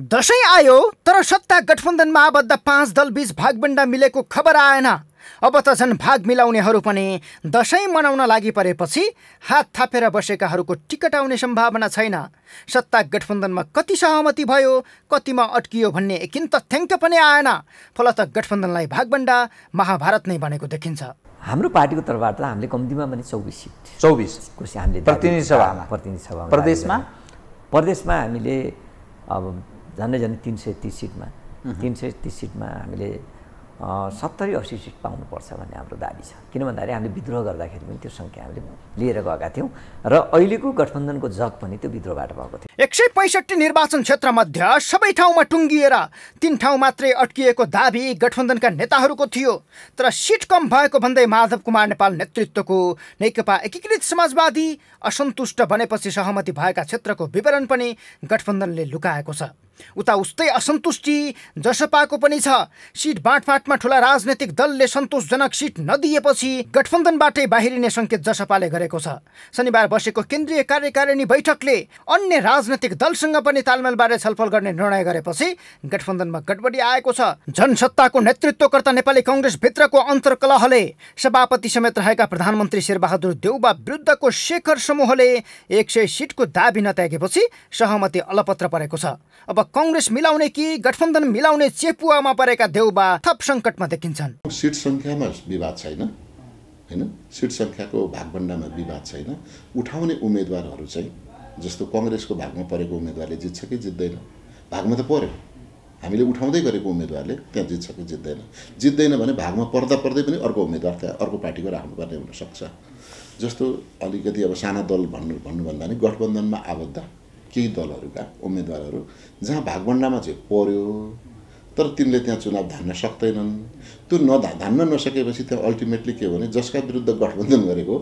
दसैँ आयो तर सत्ता गठबन्धनमा आबद्ध पाँच दलबीच भागबन्डा मिलेको खबर आएन अब त झन् भाग मिलाउनेहरू पनि दसैँ मनाउन लागि परेपछि हात थापेर बसेकाहरूको टिकट आउने सम्भावना छैन सत्ता गठबन्धनमा कति सहमति भयो कतिमा अट्कियो भन्ने एकिन तथ्याङ्क पनि आएन फलत गठबन्धनलाई भागबन्डा महाभारत नै बनेको देखिन्छ हाम्रो पार्टीको तर्फबाट हामीले कम्तीमा पनि चौबिस सिट चौबिस हामीले प्रतिनिधि सभामा प्रदेशमा प्रदेशमा हामीले अब झन्डै झन्डै तिन सय तिस सिटमा तिन सय तिस सिटमा हामीले सत्तरी असी सिट पाउनुपर्छ भन्ने हाम्रो दाबी छ किन भन्दाखेरि हामीले विद्रोह गर्दाखेरि पनि त्यो सङ्ख्या हामीले लिएर गएका थियौँ र अहिलेको गठबन्धनको जग पनि त्यो विद्रोहबाट भएको थियो एक सय पैँसठी निर्वाचन क्षेत्रमध्ये सबै ठाउँमा टुङ्गिएर तिन ठाउँ मात्रै अट्किएको दाबी गठबन्धनका नेताहरूको थियो तर सिट कम भएको भन्दै माधव कुमार नेपाल नेतृत्वको नेकपा एकीकृत समाजवादी असन्तुष्ट बनेपछि सहमति भएका क्षेत्रको विवरण पनि गठबन्धनले लुकाएको छ उता उस्तै असन्तुष्टि जसपाको पनि छ सिट बाँडफाँटमा ठुला राजनैतिक दलले सन्तोषजनक सिट नदिएपछि गठबन्धनबाटै बाहिरिने सङ्केत जसपाले गरेको छ शनिबार बसेको केन्द्रीय कार्यकारिणी बैठकले अन्य राजनैतिक दलसँग पनि तालमेलबारे छलफल गर्ने निर्णय गरेपछि गठबन्धनमा गडबडी आएको छ जनसत्ताको नेतृत्वकर्ता नेपाली कङ्ग्रेसभित्रको अन्तर्कलहले सभापति समेत रहेका प्रधानमन्त्री शेरबहादुर देउबा विरुद्धको शेखर समूहले एक सय सिटको दाबी नत्यागेपछि सहमति अलपत्र परेको छ अब कङ्ग्रेस मिलाउने कि गठबन्धन मिलाउने चेपुवामा परेका देउबा थप सङ्कटमा देखिन्छन् सिट सङ्ख्यामा विवाद छैन होइन सिट सङ्ख्याको भागभन्डामा विवाद छैन उठाउने उम्मेदवारहरू चाहिँ जस्तो कङ्ग्रेसको भागमा परेको उम्मेदवारले जित्छ कि जित्दैन भागमा त पऱ्यो हामीले उठाउँदै गरेको उम्मेदवारले त्यहाँ जित्छ कि जित्दैन जित्दैन भने भागमा पर्दा पर्दै पनि अर्को उम्मेदवार त्यहाँ अर्को पार्टीको राख्नुपर्ने हुनसक्छ जस्तो अलिकति अब साना दल भन्नु भन्नुभन्दा नि गठबन्धनमा आबद्ध केही दलहरूका उम्मेदवारहरू जहाँ भागभन्डामा चाहिँ पर्यो तर तिनले त्यहाँ चुनाव धान्न सक्दैनन् त्यो नधा धान्न नसकेपछि त्यहाँ अल्टिमेटली के भने जसका विरुद्ध गठबन्धन गरेको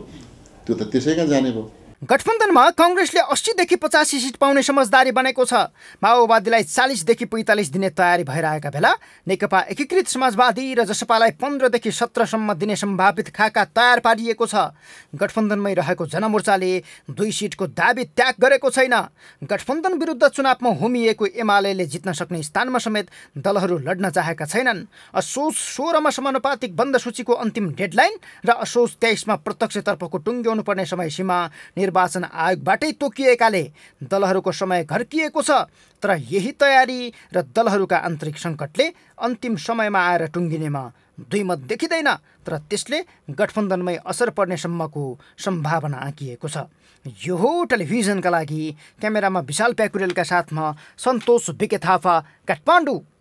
त्यो त त्यसैका जाने भयो गठबन्धनमा कङ्ग्रेसले अस्सीदेखि पचासी सिट पाउने समझदारी बनेको छ माओवादीलाई चालिसदेखि पैँतालिस दिने तयारी भइरहेका बेला नेकपा एकीकृत समाजवादी र जसपालाई पन्ध्रदेखि सत्रसम्म दिने सम्भावित खाका तयार पारिएको छ गठबन्धनमै रहेको जनमोर्चाले दुई सिटको दाबी त्याग गरेको छैन गठबन्धन विरुद्ध चुनावमा होमिएको एमाले जित्न सक्ने स्थानमा समेत दलहरू लड्न चाहेका छैनन् असोज सोह्रमा समानुपातिक बन्द सूचीको अन्तिम डेडलाइन र असोज तेइसमा प्रत्यक्षतर्फको टुङ्ग्याउनुपर्ने समय सीमा निर्वाचन आयोगबाटै तोकिएकाले दलहरूको समय घर्किएको छ तर यही तयारी र दलहरूका आन्तरिक सङ्कटले अन्तिम समयमा आएर टुङ्गिनेमा दुई मत देखिँदैन तर त्यसले गठबन्धनमै असर पर्ने सम्मको सम्भावना आँकिएको छ यो हो टेलिभिजनका लागि क्यामेरामा विशाल प्याकुरेलका साथमा सन्तोष विके थापा काठमाडौँ